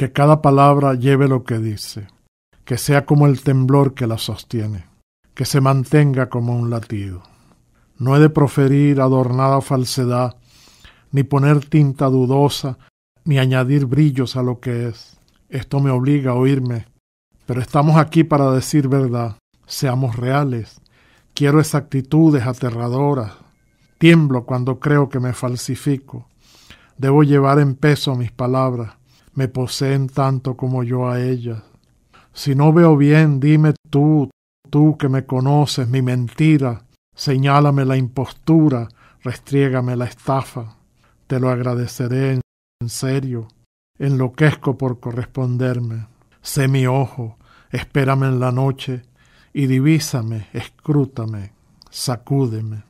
que cada palabra lleve lo que dice, que sea como el temblor que la sostiene, que se mantenga como un latido. No he de proferir adornada falsedad, ni poner tinta dudosa, ni añadir brillos a lo que es. Esto me obliga a oírme, pero estamos aquí para decir verdad, seamos reales. Quiero exactitudes aterradoras. Tiemblo cuando creo que me falsifico. Debo llevar en peso mis palabras me poseen tanto como yo a ellas. Si no veo bien, dime tú, tú que me conoces, mi mentira, señálame la impostura, restriégame la estafa. Te lo agradeceré en serio. Enloquezco por corresponderme. Sé mi ojo, espérame en la noche y divísame, escrútame, sacúdeme.